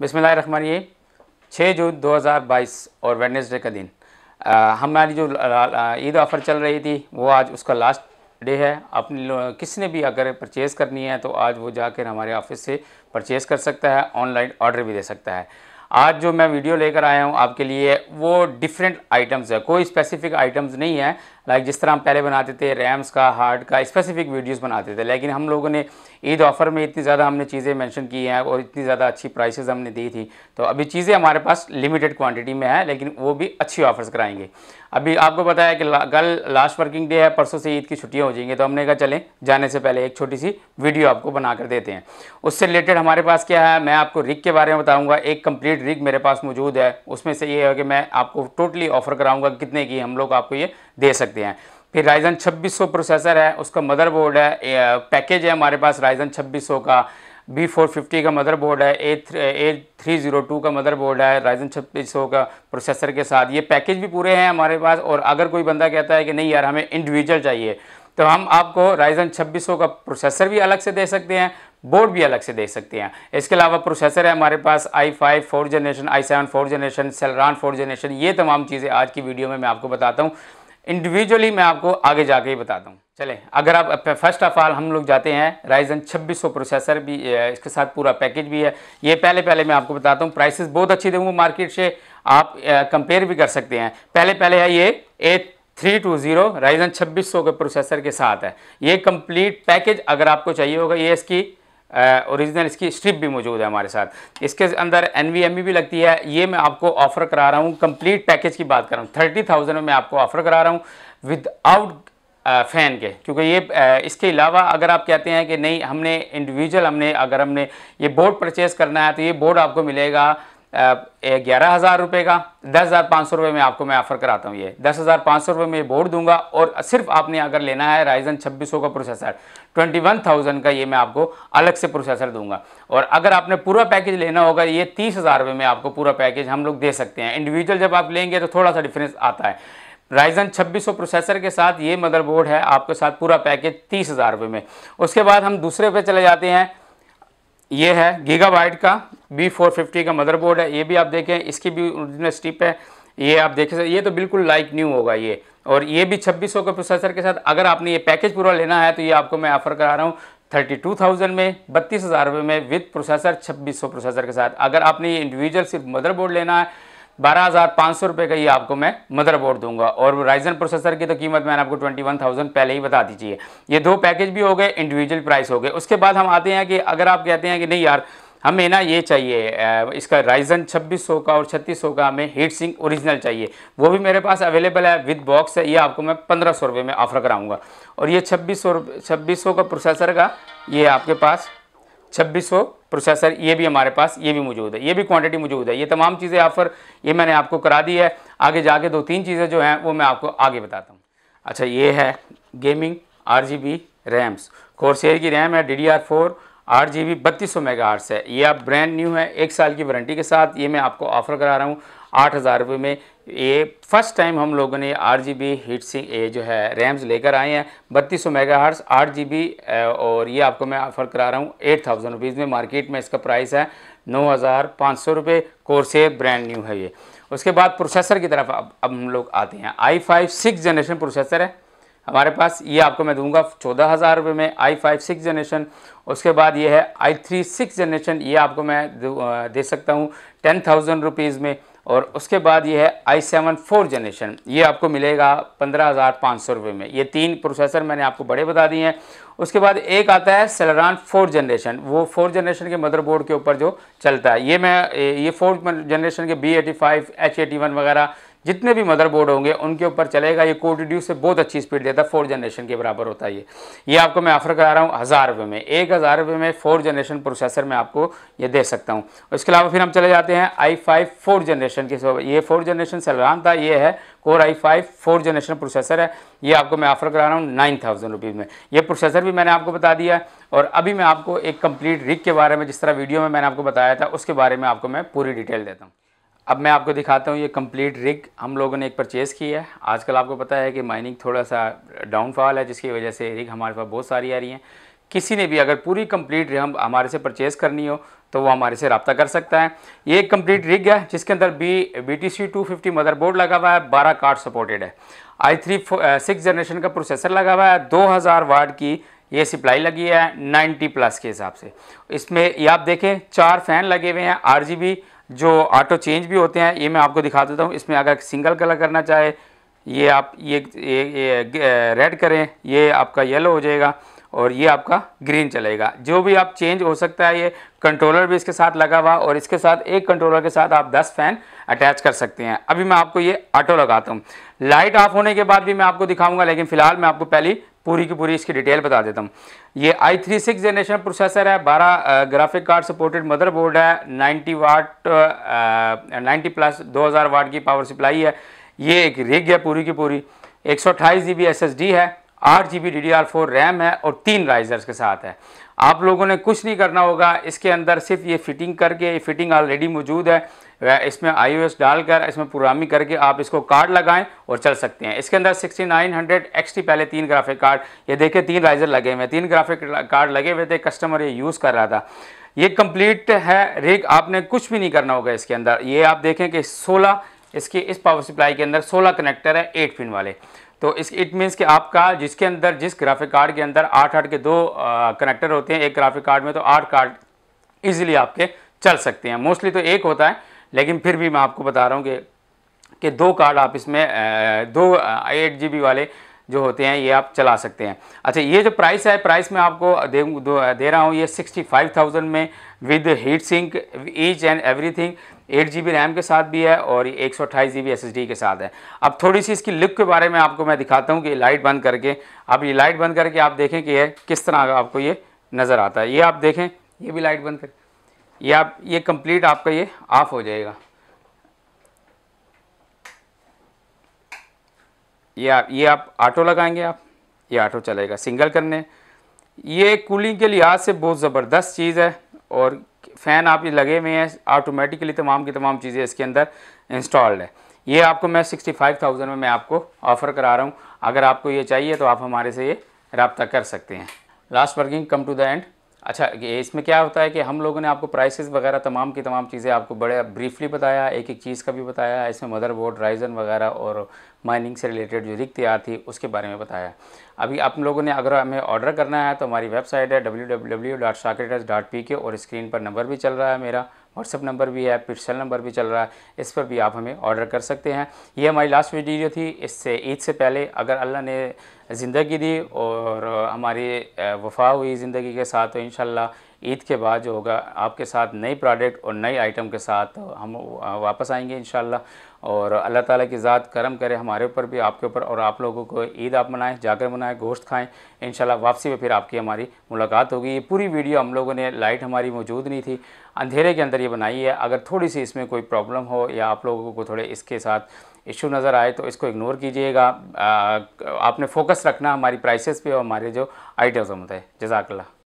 बिसमिल्ल रखमान ये छः जून 2022 और वेडनेसडे का दिन हमारी जो ईद ऑफ़र चल रही थी वो आज उसका लास्ट डे है अपने किसने भी अगर परचेज़ करनी है तो आज वो जाकर हमारे ऑफिस से परचेज़ कर सकता है ऑनलाइन ऑर्डर भी दे सकता है आज जो मैं वीडियो लेकर आया हूँ आपके लिए वो डिफरेंट आइटम्स है कोई स्पेसिफिक आइटम्स नहीं है लाइक जिस तरह हम पहले बनाते थे रैम्स का हार्ड का स्पेसिफिक वीडियोस बनाते थे लेकिन हम लोगों ने ईद ऑफ़र में इतनी ज़्यादा हमने चीज़ें मेंशन की हैं और इतनी ज़्यादा अच्छी प्राइसेस हमने दी थी तो अभी चीज़ें हमारे पास लिमिटेड क्वांटिटी में है लेकिन वो भी अच्छी ऑफ़र्स कराएंगे अभी आपको पता है कि ला, कल लास्ट वर्किंग डे है परसों से ईद की छुट्टियाँ हो जाएंगी तो हमने कहा चलें जाने से पहले एक छोटी सी वीडियो आपको बना कर देते हैं उससे रिलेटेड हमारे पास क्या है मैं आपको रिग के बारे में बताऊँगा एक कम्प्लीट रिग मेरे पास मौजूद है उसमें से ये है कि मैं आपको टोटली ऑफ़र कराऊँगा कितने की हम लोग आपको ये दे सकते हैं फिर राइजन 2600 प्रोसेसर है उसका मदरबोर्ड है पैकेज है हमारे पास राइजन 2600 का बी फोर फिफ्टी का मदरबोर्ड है A A three zero two का मदरबोर्ड है राइजन छब्बीस सौ का प्रोसेसर के साथ ये पैकेज भी पूरे हैं हमारे पास और अगर कोई बंदा कहता है कि नहीं यार हमें इंडिविजुअल चाहिए तो हम आपको राइजन छब्बीस सौ का प्रोसेसर भी अलग से दे सकते हैं बोर्ड भी अलग से दे सकते हैं इसके अलावा प्रोसेसर है हमारे पास i five four generation i seven four generation Celeron four generation ये तमाम चीज़ें आज की वीडियो में मैं आपको बताता हूँ इंडिविजुअली मैं आपको आगे जाके ही बताता हूँ चले अगर आप फर्स्ट ऑफ ऑल हम लोग जाते हैं राइजन 2600 प्रोसेसर भी इसके साथ पूरा पैकेज भी है ये पहले पहले मैं आपको बताता हूँ प्राइसेस बहुत अच्छी दूँगा मार्केट से आप कंपेयर भी कर सकते हैं पहले पहले है ये A three two zero Ryzen छब्बीस सौ के प्रोसेसर के साथ है ये कंप्लीट पैकेज अगर आपको चाहिए होगा ये इसकी ओरिजिनल इसकी स्ट्रिप भी मौजूद है हमारे साथ इसके अंदर एन e भी लगती है ये मैं आपको ऑफ़र करा रहा हूँ कंप्लीट पैकेज की बात कर रहा हूँ थर्टी थाउजेंड में मैं आपको ऑफ़र करा रहा हूँ विदाउट फ़ैन के क्योंकि ये इसके अलावा अगर आप कहते हैं कि नहीं हमने इंडिविजुअल हमने अगर हमने ये बोर्ड परचेज़ करना है तो ये बोर्ड आपको मिलेगा ग्यारह हज़ार रुपये का दस हज़ार पाँच सौ रुपये में आपको मैं ऑफ़र कराता हूँ ये दस हज़ार पाँच सौ रुपये में ये बोर्ड दूंगा और सिर्फ आपने अगर लेना है राइजन छब्बीस सौ का प्रोसेसर ट्वेंटी वन थाउजेंड का ये मैं आपको अलग से प्रोसेसर दूंगा और अगर आपने पूरा पैकेज लेना होगा ये तीस हज़ार रुपये में आपको पूरा पैकेज हम लोग दे सकते हैं इंडिविजुअल जब आप लेंगे तो थोड़ा सा डिफरेंस आता है राइजन 2600 प्रोसेसर के साथ ये मदरबोर्ड है आपके साथ पूरा पैकेज तीस हज़ार रुपये में उसके बाद हम दूसरे पे चले जाते हैं ये है गीगाबाइट का बी फोर फिफ्टी का मदरबोर्ड है ये भी आप देखें इसकी भी ओरिजिनल स्टिप है ये आप देखें ये तो बिल्कुल लाइक न्यू होगा ये और ये भी 2600 के प्रोसेसर के साथ अगर आपने ये पैकेज पूरा लेना है तो ये आपको मैं ऑफर करा रहा हूँ थर्टी टू थाउजेंड में बत्तीस हज़ार रुपये में विद प्रोसेसर छब्बीस सौ प्रोसेसर के साथ अगर आपने ये इंडिविजुअल सिर्फ मदरबोर्ड लेना है बारह हज़ार पाँच सौ रुपये का ये आपको मैं मदरबोर्ड दूंगा और राइजन प्रोसेसर की तो कीमत मैंने आपको ट्वेंटी वन थाउजेंड पहले ही बता दीजिए ये दो पैकेज भी हो गए इंडिविजुअल प्राइस हो गए उसके बाद हम आते हैं कि अगर आप कहते हैं कि नहीं यार हमें ना ये चाहिए इसका राइजन 2600 का और 3600 का हमें हीट सिंक ओरिजिनल चाहिए वो भी मेरे पास अवेलेबल है विद बॉक्स है ये आपको मैं पंद्रह सौ रुपये में ऑफ़र कराऊंगा और ये छब्बीस सौ छब्बीस सौ का प्रोसेसर का ये आपके पास छब्बीस सौ प्रोसेसर ये भी हमारे पास ये भी मौजूद है ये भी क्वांटिटी मौजूद है ये तमाम चीज़ें ऑफ़र ये मैंने आपको करा दी है आगे जाके दो तीन चीज़ें जो हैं वो मैं आपको आगे बताता हूँ अच्छा ये है gaming R G B RAMs Corsair की रैम है डी डी आर फोर आठ जी बी बत्तीस सौ मेगा आर्ट्स है ये आप ब्रांड न्यू है एक साल की वारंटी के साथ ये मैं आपको ऑफ़र करा रहा हूँ आठ हज़ार रुपये में ये फर्स्ट टाइम हम लोगों ने आठ जी बी हीट सिंह ए जो है रैम्स लेकर आए हैं बत्तीस सौ मेगा हार्ट्स आठ जी बी और ये आपको मैं ऑफ़र करा रहा हूँ एट थाउजेंड रुपीज़ में मार्केट में इसका प्राइस है नौ हज़ार पाँच सौ रुपये कोर्से ब्रांड न्यू है ये उसके बाद प्रोसेसर की तरफ अब अब हम लोग आते हैं i five six generation processor है हमारे पास ये आपको मैं दूंगा चौदह हज़ार रुपये में आई फाइव सिक्स जनरेशन उसके बाद ये है आई थ्री सिक्स जनरेशन ये आपको मैं दे सकता हूँ टेन थाउजेंड रुपीज़ में और उसके बाद ये है आई सेवन फोर जनरेशन ये आपको मिलेगा पंद्रह हज़ार पाँच सौ रुपये में ये तीन प्रोसेसर मैंने आपको बड़े बता दिए हैं उसके बाद एक आता है सेलरान फोर जनरेशन वो फोर जनरेशन के मदरबोर्ड के ऊपर जो चलता है ये मैं ये फोर जनरेशन के B eighty five H eighty one वगैरह जितने भी मदरबोर्ड होंगे उनके ऊपर चलेगा ये कोड रिड्यूस से बहुत अच्छी स्पीड देता है फोर जनरेशन के बराबर होता है ये ये आपको मैं ऑफर करा रहा हूँ हज़ार रुपये में एक हज़ार रुपये में फोर जनरेशन प्रोसेसर में आपको ये दे सकता हूँ इसके अलावा फिर हम चले जाते हैं आई फाइव फोर जनरेशन के ये फोर जनरेशन सलरान था ये है core i five four generation processor है ये आपको मैं ऑफर करा रहा हूँ नाइन थाउजेंड रुपीज़ में ये प्रोसेसर भी मैंने आपको बता दिया है और अभी मैं आपको एक कंप्लीट रिक के बारे में जिस तरह वीडियो में मैंने आपको बताया था उसके बारे में आपको मैं पूरी डिटेल देता हूँ अब मैं आपको दिखाता हूँ ये कंप्लीट रिग हम लोगों ने एक परचेज़ की है आजकल आपको पता है कि माइनिंग थोड़ा सा डाउनफॉल है जिसकी वजह से रिग हमारे पास बहुत सारी आ रही हैं किसी ने भी अगर पूरी कंप्लीट हम हमारे से परचेज़ करनी हो तो वो हमारे से रबता कर सकता है ये एक कम्प्लीट रिग है जिसके अंदर B B T C two fifty motherboard लगा हुआ है बारह कार्ड सपोर्टेड है आई थ्री सिक्स जनरेशन का प्रोसेसर लगा हुआ है दो हज़ार वाट की ये सप्लाई लगी है नाइन्टी प्लस के हिसाब से इसमें ये आप देखें चार फ़ैन लगे हुए हैं आर जी बी जो ऑटो चेंज भी होते हैं ये मैं आपको दिखा देता हूँ इसमें अगर सिंगल कलर करना चाहे ये आप ये, ये, ये रेड करें ये आपका येलो हो जाएगा और ये आपका ग्रीन चलेगा जो भी आप चेंज हो सकता है ये कंट्रोलर भी इसके साथ लगा हुआ और इसके साथ एक कंट्रोलर के साथ आप 10 फैन अटैच कर सकते हैं अभी मैं आपको ये ऑटो लगाता हूँ लाइट ऑफ होने के बाद भी मैं आपको दिखाऊंगा लेकिन फिलहाल मैं आपको पहली पूरी की पूरी इसकी डिटेल बता देता हूँ ये i three six generation processor है बारह ग्राफिक कार्ड सपोर्टेड मदरबोर्ड है नाइन्टी वाट नाइन्टी प्लस दो हज़ार वाट की पावर सप्लाई है ये एक रिग है पूरी की पूरी एक सौ अट्ठाईस G B S S D है आठ G B D D R four RAM है और तीन राइजर्स के साथ है आप लोगों ने कुछ नहीं करना होगा इसके अंदर सिर्फ ये फिटिंग करके ये फिटिंग ऑलरेडी मौजूद है इसमें आई ओ एस डालकर इसमें प्रोग्रामिंग करके आप इसको कार्ड लगाएं और चल सकते हैं इसके अंदर 6900 एक्सटी पहले तीन ग्राफिक कार्ड ये देखे तीन राइजर लगे हुए हैं तीन ग्राफिक कार्ड लगे हुए थे कस्टमर ये यूज़ कर रहा था ये कंप्लीट है रिग आपने कुछ भी नहीं करना होगा इसके अंदर ये आप देखें कि सोलह इसके इस पावर सप्लाई के अंदर सोलह कनेक्टर है एट पिन वाले तो इस इट मीन्स कि आपका जिसके अंदर जिस ग्राफिक कार्ड के अंदर आठ आठ के दो कनेक्टर होते हैं एक ग्राफिक कार्ड में तो आठ कार्ड ईजिली आपके चल सकते हैं मोस्टली तो एक होता है लेकिन फिर भी मैं आपको बता रहा हूँ कि कि दो कार्ड आप इसमें दो एट जी वाले जो होते हैं ये आप चला सकते हैं अच्छा ये जो प्राइस है प्राइस में आपको दे, दे रहा हूँ ये सिक्सटी फाइव थाउजेंड में with heat sink each and everything 8 G RAM के साथ भी है और ये एक सौ अट्ठाईस के साथ है अब थोड़ी सी इसकी लुक के बारे में आपको मैं दिखाता हूँ कि लाइट बंद करके अब ये लाइट बंद करके आप देखें कि यह किस तरह आपको ये नज़र आता है ये आप देखें ये भी लाइट बंद कर ये आप ये कंप्लीट आपका ये ऑफ हो जाएगा ये आप ये आप ऑटो लगाएंगे आप ये ऑटो चलेगा सिंगल करने ये कूलिंग के लिहाज से बहुत ज़बरदस्त चीज़ है और फ़ैन आप ये लगे हुए हैं ऑटोमेटिकली तमाम की तमाम चीज़ें इसके अंदर इंस्टॉल्ड है ये आपको मैं सिक्सटी फाइव थाउजेंड में मैं आपको ऑफ़र करा रहा हूँ अगर आपको ये चाहिए तो आप हमारे से ये रबता कर सकते हैं last working come to the end अच्छा ये इसमें क्या होता है कि हम लोगों ने आपको प्राइसेस वगैरह तमाम की तमाम चीज़ें आपको बड़े ब्रीफली बताया एक एक चीज़ का भी बताया इसमें मदरबोर्ड राइजन वगैरह और माइनिंग से रिलेटेड जो रिक तैयार थी उसके बारे में बताया अभी आप लोगों ने अगर हमें ऑर्डर करना है तो हमारी वेबसाइट है डब्ल्यू और स्क्रीन पर नंबर भी चल रहा है मेरा व्हाट्सअप नंबर भी है फिर सेल नंबर भी चल रहा है इस पर भी आप हमें ऑर्डर कर सकते हैं ये हमारी लास्ट वीडियो थी इससे ईद से पहले अगर अल्लाह ने ज़िंदगी दी और हमारी वफा हुई ज़िंदगी के साथ तो इन ईद के बाद जो होगा आपके साथ नई प्रोडक्ट और नई आइटम के साथ हम वापस आएंगे इन और अल्लाह ताला की ज़ात करम करे हमारे ऊपर भी आपके ऊपर और आप लोगों को ईद आप मनाएं जाकर मनाएं गोश्त खाएं इन वापसी में फिर आपकी हमारी मुलाकात होगी ये पूरी वीडियो हम लोगों ने लाइट हमारी मौजूद नहीं थी अंधेरे के अंदर ये बनाई है अगर थोड़ी सी इसमें कोई प्रॉब्लम हो या आप लोगों को थोड़े इसके साथ इशू नज़र आए तो इसको इग्नोर कीजिएगा आपने फोकस रखना हमारी प्राइसेस पे और हमारे जो आइटम्स होते हैं जजाकल्ला